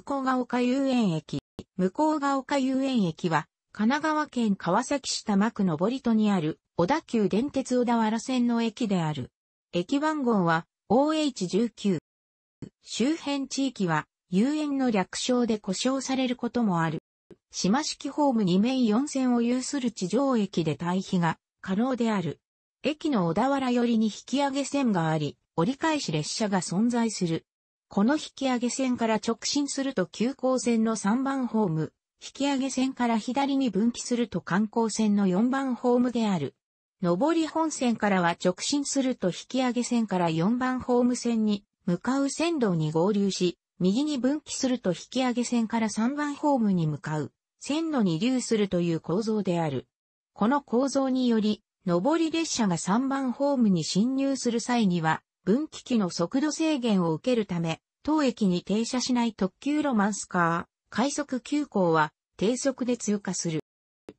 向ヶ丘遊園駅。向ヶ丘遊園駅は、神奈川県川崎市多摩区登戸にある、小田急電鉄小田原線の駅である。駅番号は、OH19。周辺地域は、遊園の略称で呼称されることもある。島式ホーム2面4線を有する地上駅で対比が可能である。駅の小田原寄りに引き上げ線があり、折り返し列車が存在する。この引き上げ線から直進すると急行線の3番ホーム、引き上げ線から左に分岐すると観光線の4番ホームである。上り本線からは直進すると引き上げ線から4番ホーム線に向かう線路に合流し、右に分岐すると引き上げ線から3番ホームに向かう線路に流するという構造である。この構造により、上り列車が3番ホームに進入する際には、分岐器の速度制限を受けるため、当駅に停車しない特急ロマンスカー、快速急行は低速で通過する。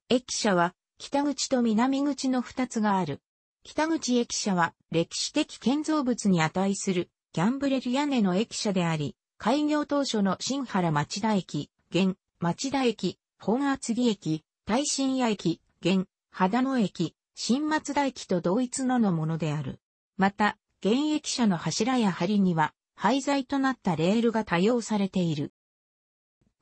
駅舎は北口と南口の2つがある。北口駅舎は歴史的建造物に値するギャンブレル屋根の駅舎であり、開業当初の新原町田駅、現町田駅、本厚木駅、大新屋駅、現秦野駅、新松田駅と同一ののものである。また、現役車の柱や梁には、廃材となったレールが多用されている。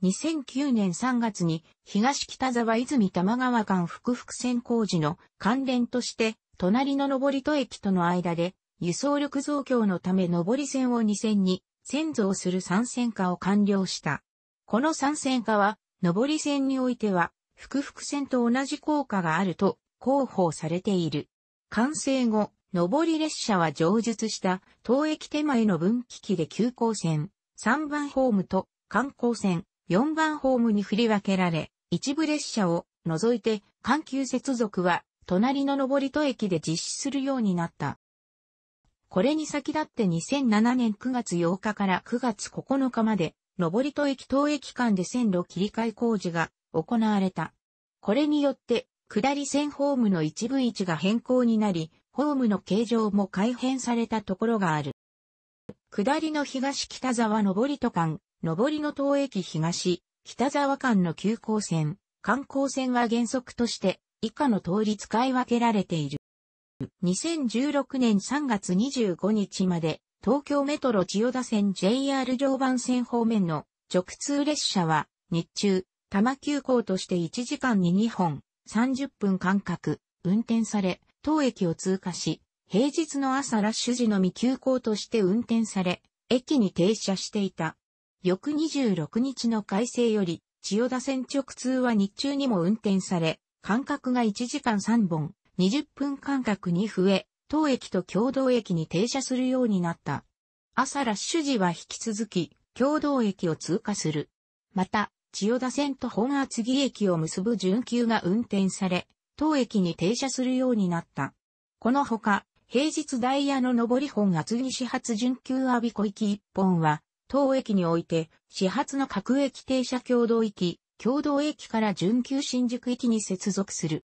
2009年3月に東北沢泉玉川間複々線工事の関連として隣の上り戸駅との間で輸送力増強のため上り線を2線に線増する参線化を完了した。この参線化は上り線においては複々線と同じ効果があると広報されている。完成後、上り列車は上述した東駅手前の分岐器で急行線3番ホームと観光線4番ホームに振り分けられ、一部列車を除いて環球接続は隣の上り戸駅で実施するようになった。これに先立って2007年9月8日から9月9日まで、上り戸駅東駅間で線路切り替え工事が行われた。これによって、下り線ホームの一部位置が変更になり、ホームの形状も改変されたところがある。下りの東北沢上りと間、上りの東駅東、北沢間の急行線、観光線は原則として以下の通り使い分けられている。2016年3月25日まで東京メトロ千代田線 JR 常磐線方面の直通列車は日中、多摩急行として1時間に2本、30分間隔、運転され、当駅を通過し、平日の朝ラッシュ時のみ休校として運転され、駅に停車していた。翌26日の改正より、千代田線直通は日中にも運転され、間隔が1時間3本、20分間隔に増え、当駅と共同駅に停車するようになった。朝ラッシュ時は引き続き、共同駅を通過する。また、千代田線と本厚木駅を結ぶ準急が運転され、当駅に停車するようになった。このほか、平日ダイヤの上り本厚木始発準急阿ビ湖行き1本は、当駅において、始発の各駅停車共同駅、共同駅から準急新宿駅に接続する。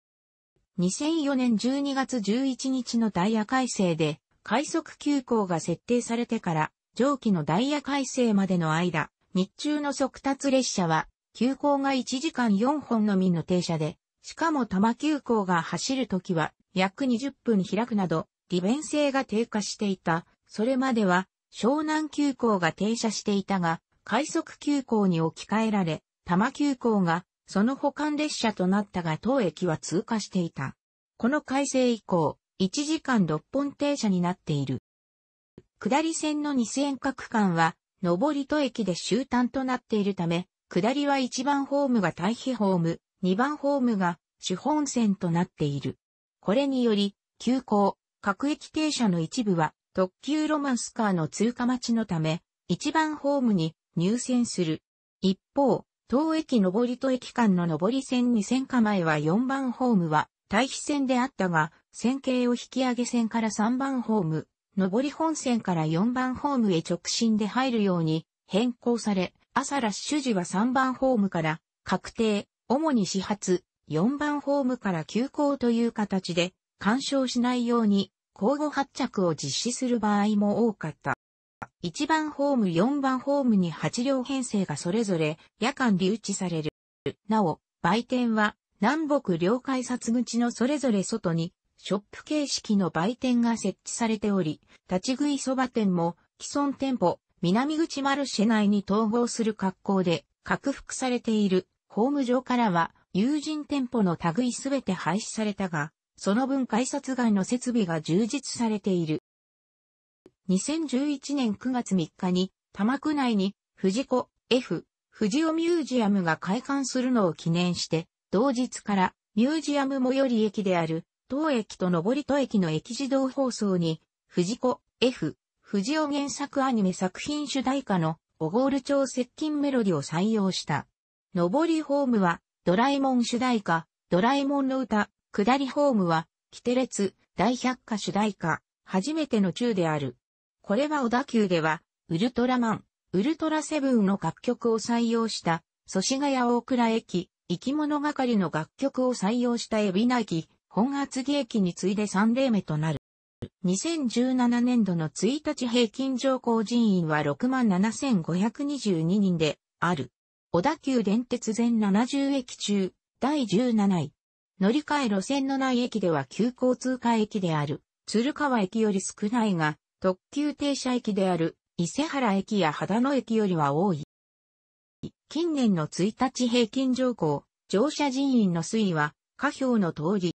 2004年12月11日のダイヤ改正で、快速急行が設定されてから、上記のダイヤ改正までの間、日中の速達列車は、急行が1時間4本のみの停車で、しかも多摩急行が走るときは約20分開くなど利便性が低下していた。それまでは湘南急行が停車していたが快速急行に置き換えられ多摩急行がその保管列車となったが当駅は通過していた。この改正以降、1時間6本停車になっている。下り線の2線各区間は、上り戸駅で終端となっているため、下りは1番ホームが対比ホーム、2番ホームが主本線となっている。これにより、急行、各駅停車の一部は特急ロマンスカーの通過待ちのため、1番ホームに入線する。一方、当駅上りと駅間の上り線に線下前は4番ホームは対比線であったが、線形を引き上げ線から3番ホーム、上り本線から4番ホームへ直進で入るように変更され、朝ラッシュ時は3番ホームから確定、主に始発、4番ホームから急行という形で、干渉しないように、交互発着を実施する場合も多かった。1番ホーム4番ホームに8両編成がそれぞれ夜間留置される。なお、売店は南北両改札口のそれぞれ外にショップ形式の売店が設置されており、立ち食いそば店も既存店舗南口マルシェ内に統合する格好で拡幅されている。ホーム上からは、友人店舗の類すべて廃止されたが、その分改札外の設備が充実されている。2011年9月3日に、多摩区内に、藤子 F、藤尾ミュージアムが開館するのを記念して、同日から、ミュージアム最寄り駅である、当駅と上り戸駅の駅自動放送に、藤子 F、藤尾原作アニメ作品主題歌の、オゴール町接近メロディを採用した。上りホームは、ドラえもん主題歌、ドラえもんの歌、下りホームは、キテレツ、大百科主題歌、初めての中である。これは小田急では、ウルトラマン、ウルトラセブンの楽曲を採用した、祖師ヶ谷大倉駅、生き物係の楽曲を採用した海老名駅、本厚木駅に次いで3例目となる。2017年度の1日平均乗降人員は67,522人である。小田急電鉄全70駅中、第17位。乗り換え路線のない駅では急行通過駅である、鶴川駅より少ないが、特急停車駅である、伊勢原駅や秦野駅よりは多い。近年の1日平均乗降、乗車人員の推移は、下表の通り、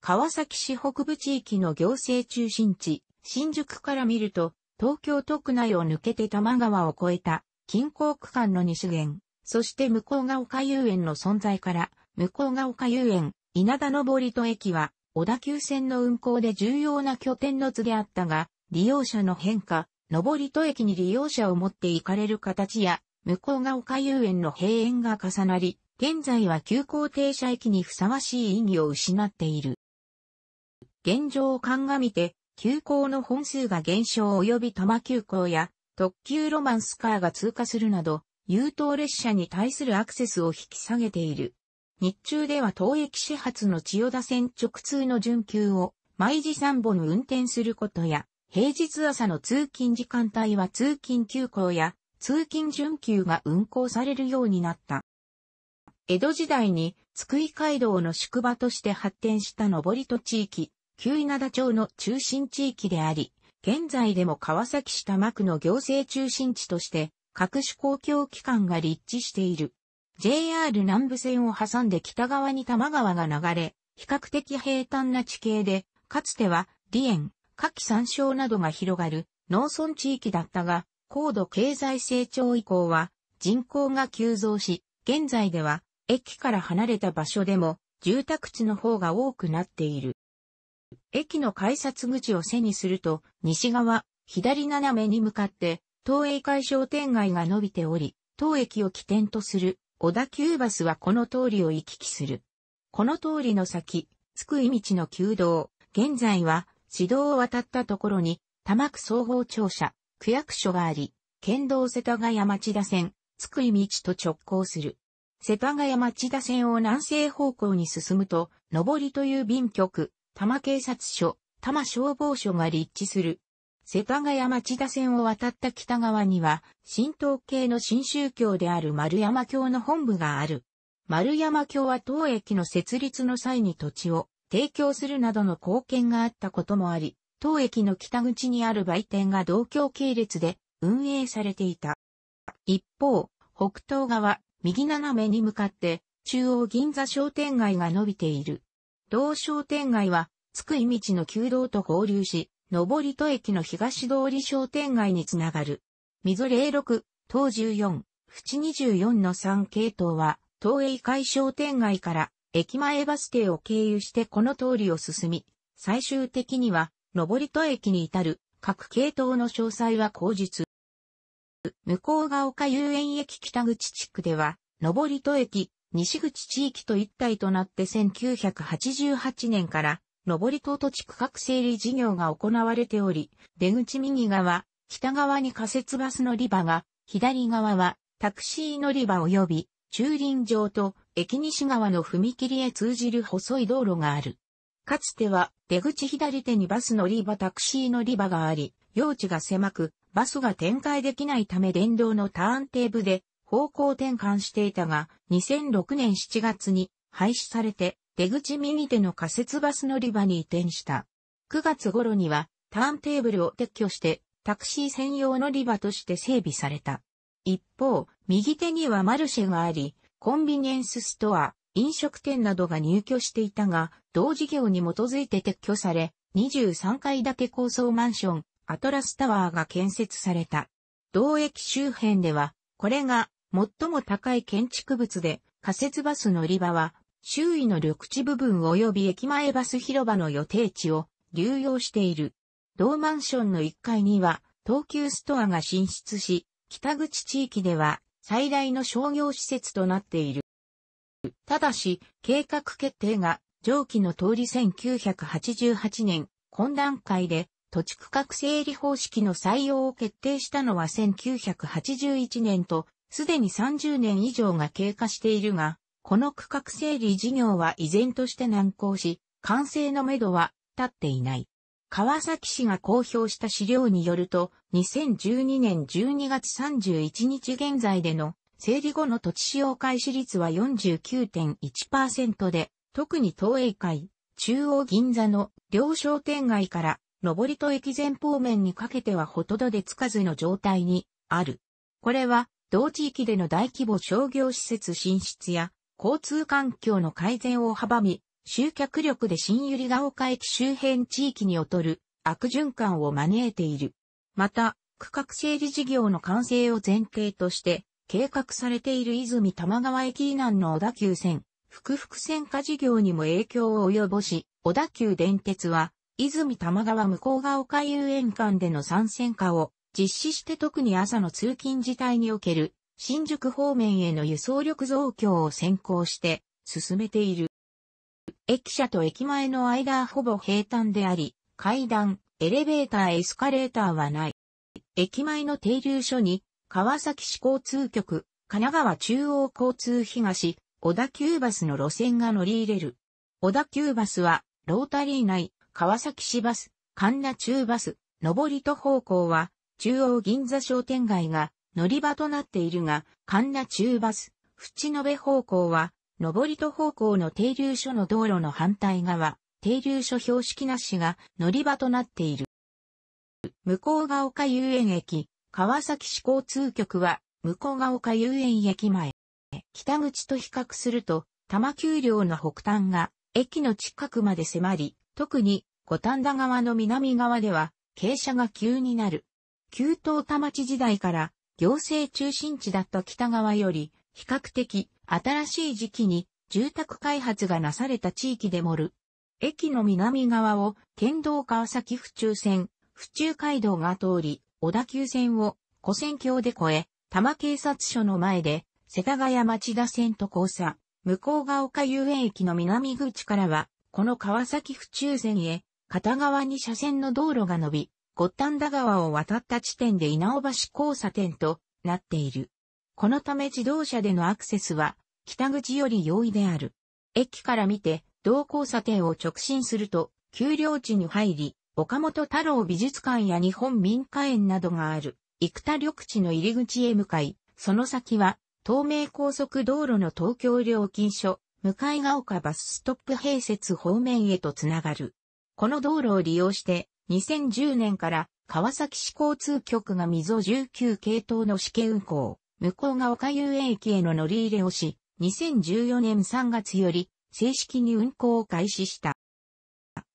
川崎市北部地域の行政中心地、新宿から見ると、東京都区内を抜けて多摩川を越えた、近郊区間の西限、そして向こうが丘遊園の存在から、向こうが丘遊園、稲田登戸駅は、小田急線の運行で重要な拠点の図であったが、利用者の変化、登戸駅に利用者を持って行かれる形や、向こうが丘遊園の閉園が重なり、現在は急行停車駅にふさわしい意義を失っている。現状を鑑みて、急行の本数が減少及び多摩急行や特急ロマンスカーが通過するなど、優等列車に対するアクセスを引き下げている。日中では東駅始発の千代田線直通の準急を毎時3本運転することや、平日朝の通勤時間帯は通勤急行や通勤準急が運行されるようになった。江戸時代に津久井街道の宿場として発展した登戸地域、旧稲田町の中心地域であり、現在でも川崎市多摩区の行政中心地として各種公共機関が立地している。JR 南部線を挟んで北側に多摩川が流れ、比較的平坦な地形で、かつては、離園、夏季山椒などが広がる農村地域だったが、高度経済成長以降は人口が急増し、現在では駅から離れた場所でも住宅地の方が多くなっている。駅の改札口を背にすると西側、左斜めに向かって東映会商店街が伸びており、当駅を起点とする小田急バスはこの通りを行き来する。この通りの先、津久井道の旧道、現在は市道を渡ったところに、多摩区総合庁舎、区役所があり、県道世田谷町田線、津久井道と直行する。世田谷町田線を南西方向に進むと、上りという便局、多摩警察署、多摩消防署が立地する世田谷町田線を渡った北側には、新東系の新宗教である丸山教の本部がある。丸山教は当駅の設立の際に土地を提供するなどの貢献があったこともあり、当駅の北口にある売店が同郷系列で運営されていた。一方、北東側、右斜めに向かって、中央銀座商店街が伸びている。同商店街は、津久井道の旧道と合流し、上り戸駅の東通り商店街につながる。溝06、東14、淵24の3系統は、東映会商店街から駅前バス停を経由してこの通りを進み、最終的には、上り戸駅に至る各系統の詳細は口日。向こうが丘遊園駅北口地区では、上り戸駅、西口地域と一体となって1988年から上り戸土地区画整理事業が行われており、出口右側、北側に仮設バス乗り場が、左側はタクシー乗り場及び駐輪場と駅西側の踏切へ通じる細い道路がある。かつては出口左手にバス乗り場タクシー乗り場があり、用地が狭く、バスが展開できないため電動のターンテーブで方向転換していたが、2006年7月に廃止されて出口右手の仮設バス乗り場に移転した。9月頃にはターンテーブルを撤去してタクシー専用乗り場として整備された。一方、右手にはマルシェがあり、コンビニエンスストア、飲食店などが入居していたが、同事業に基づいて撤去され、23階建て高層マンション、アトラスタワーが建設された。同駅周辺では、これが最も高い建築物で、仮設バス乗り場は周囲の緑地部分及び駅前バス広場の予定地を流用している。同マンションの1階には東急ストアが進出し、北口地域では最大の商業施設となっている。ただし、計画決定が上記の通り1988年、懇談会で土地区画整理方式の採用を決定したのは1981年と、すでに30年以上が経過しているが、この区画整理事業は依然として難航し、完成のめどは立っていない。川崎市が公表した資料によると、2012年12月31日現在での整理後の土地使用開始率は49.1%で、特に東映会、中央銀座の両商店街から上りと駅前方面にかけてはほとどでつかずの状態にある。これは同地域での大規模商業施設進出や交通環境の改善を阻み、集客力で新百合ヶ丘駅周辺地域に劣る悪循環を招いている。また、区画整理事業の完成を前提として、計画されている泉玉川駅以南の小田急線、福々線化事業にも影響を及ぼし、小田急電鉄は、泉玉川向こうが丘遊園間での参戦化を実施して特に朝の通勤時帯における新宿方面への輸送力増強を先行して進めている。駅舎と駅前の間はほぼ平坦であり、階段、エレベーター、エスカレーターはない。駅前の停留所に、川崎市交通局、神奈川中央交通東、小田急バスの路線が乗り入れる。小田急バスは、ロータリー内、川崎市バス、神奈中バス、上り方向は、中央銀座商店街が乗り場となっているが、神奈中バス、淵延方向は、上りと方向の停留所の道路の反対側、停留所標識なしが乗り場となっている。向こうが丘遊園駅、川崎市交通局は、向こうが丘遊園駅前。北口と比較すると、多摩丘陵の北端が、駅の近くまで迫り、特に、五反田側の南側では、傾斜が急になる。旧東多摩地時代から、行政中心地だった北側より、比較的新しい時期に住宅開発がなされた地域でもる。駅の南側を県道川崎府中線、府中街道が通り、小田急線を古線橋で越え、多摩警察署の前で、世田谷町田線と交差、向こうが丘遊園駅の南口からは、この川崎府中線へ、片側に車線の道路が伸び、ゴッタンダ川を渡った地点で稲尾橋交差点となっている。このため自動車でのアクセスは北口より容易である。駅から見て同交差点を直進すると丘陵地に入り、岡本太郎美術館や日本民家園などがある生田緑地の入り口へ向かい、その先は東名高速道路の東京料金所、向かいが丘バスストップ併設方面へとつながる。この道路を利用して2010年から川崎市交通局が溝19系統の試験運行、向こうが岡遊園駅への乗り入れをし、2014年3月より正式に運行を開始した。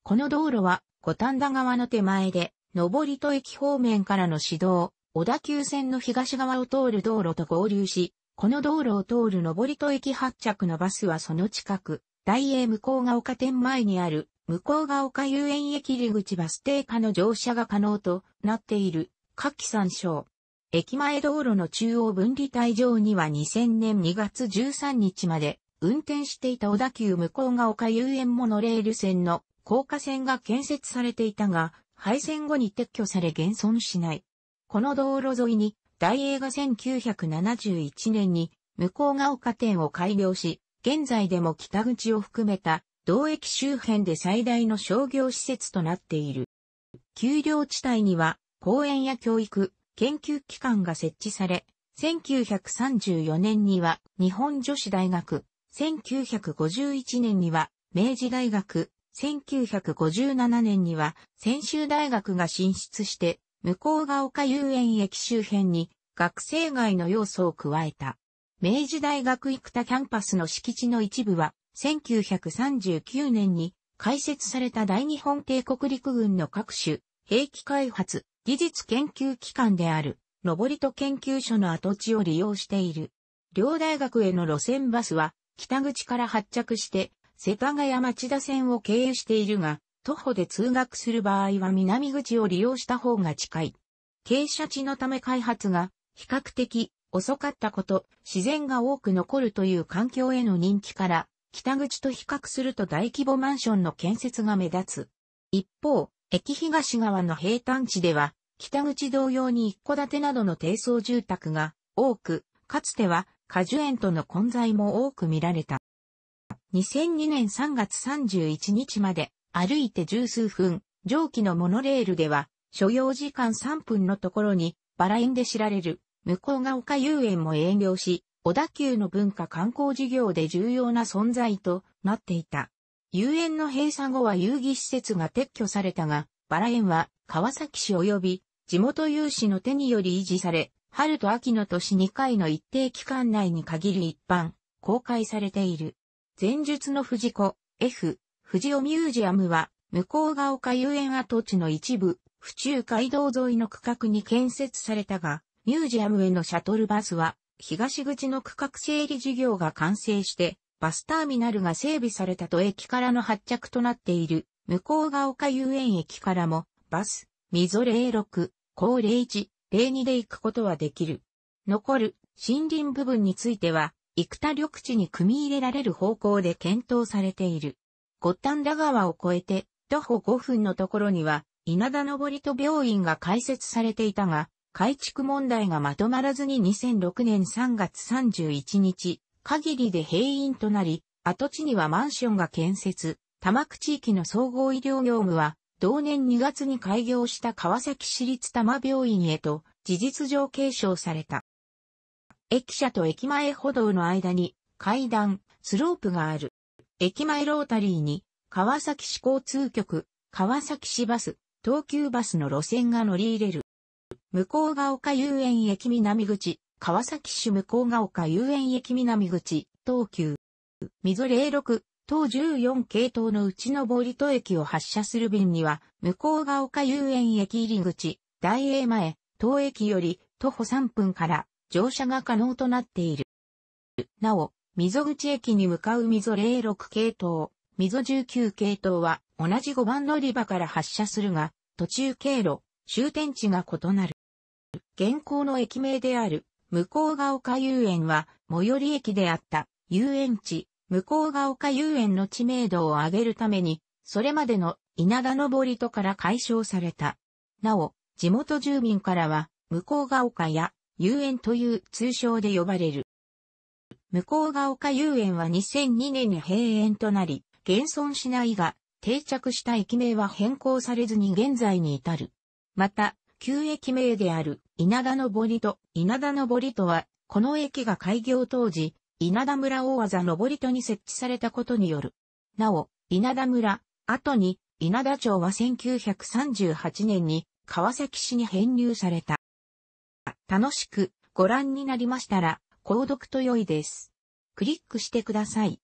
この道路は五反田側の手前で、上り戸駅方面からの指導、小田急線の東側を通る道路と合流し、この道路を通る上り戸駅発着のバスはその近く、大英向こうが丘店前にある向が丘遊園駅入口バス停下の乗車が可能となっている、下記参照。駅前道路の中央分離帯上には2000年2月13日まで運転していた小田急向が丘遊園モノレール線の高架線が建設されていたが、廃線後に撤去され現存しない。この道路沿いに、大映が1971年に向が丘店を改良し、現在でも北口を含めた同駅周辺で最大の商業施設となっている。丘陵地帯には公園や教育、研究機関が設置され、1934年には日本女子大学、1951年には明治大学、1957年には専修大学が進出して、向こうが丘遊園駅周辺に学生街の要素を加えた。明治大学生田キャンパスの敷地の一部は1939年に開設された大日本帝国陸軍の各種兵器開発技術研究機関である、登戸研究所の跡地を利用している。両大学への路線バスは、北口から発着して、世田谷町田線を経由しているが、徒歩で通学する場合は南口を利用した方が近い。傾斜地のため開発が比較的遅かったこと、自然が多く残るという環境への人気から、北口と比較すると大規模マンションの建設が目立つ。一方、駅東側の平坦地では、北口同様に一戸建てなどの低層住宅が多く、かつては果樹園との混在も多く見られた。2002年3月31日まで歩いて十数分、上記のモノレールでは、所要時間3分のところに、バラ園で知られる、向ヶ丘遊園も営業し、小田急の文化観光事業で重要な存在となっていた。遊園の閉鎖後は遊戯施設が撤去されたが、バラ園は川崎市及び地元有志の手により維持され、春と秋の年2回の一定期間内に限り一般、公開されている。前述の藤子、F、藤尾ミュージアムは、向こうが丘遊園跡地の一部、府中街道沿いの区画に建設されたが、ミュージアムへのシャトルバスは東口の区画整理事業が完成して、バスターミナルが整備されたと駅からの発着となっている、向こうが丘遊園駅からも、バス、みぞ06、高01、02で行くことはできる。残る森林部分については、幾多緑地に組み入れられる方向で検討されている。五反田川を越えて、徒歩5分のところには、稲田登と病院が開設されていたが、改築問題がまとまらずに2006年3月31日、限りで閉院となり、跡地にはマンションが建設、多摩区地域の総合医療業務は、同年2月に開業した川崎市立多摩病院へと、事実上継承された。駅舎と駅前歩道の間に、階段、スロープがある。駅前ロータリーに、川崎市交通局、川崎市バス、東急バスの路線が乗り入れる。向ヶ丘遊園駅南口、川崎市向ヶ丘遊園駅南口、東急。溝06、東14系統のうちのボリト駅を発車する便には、向ヶ丘遊園駅入り口、大英前、東駅より徒歩3分から乗車が可能となっている。なお、溝口駅に向かう溝06系統、溝19系統は同じ5番乗り場から発車するが、途中経路、終点地が異なる。現行の駅名である、向ヶ丘遊園は、最寄り駅であった、遊園地、向ヶ丘遊園の知名度を上げるために、それまでの稲田登りとから解消された。なお、地元住民からは、向ヶ丘や遊園という通称で呼ばれる。向ヶ丘遊園は2002年に閉園となり、現存しないが、定着した駅名は変更されずに現在に至る。また、旧駅名である稲田登りと、稲田登りとは、この駅が開業当時、稲田村大技登りとに設置されたことによる。なお、稲田村、後に、稲田町は1938年に、川崎市に編入された。楽しくご覧になりましたら、購読と良いです。クリックしてください。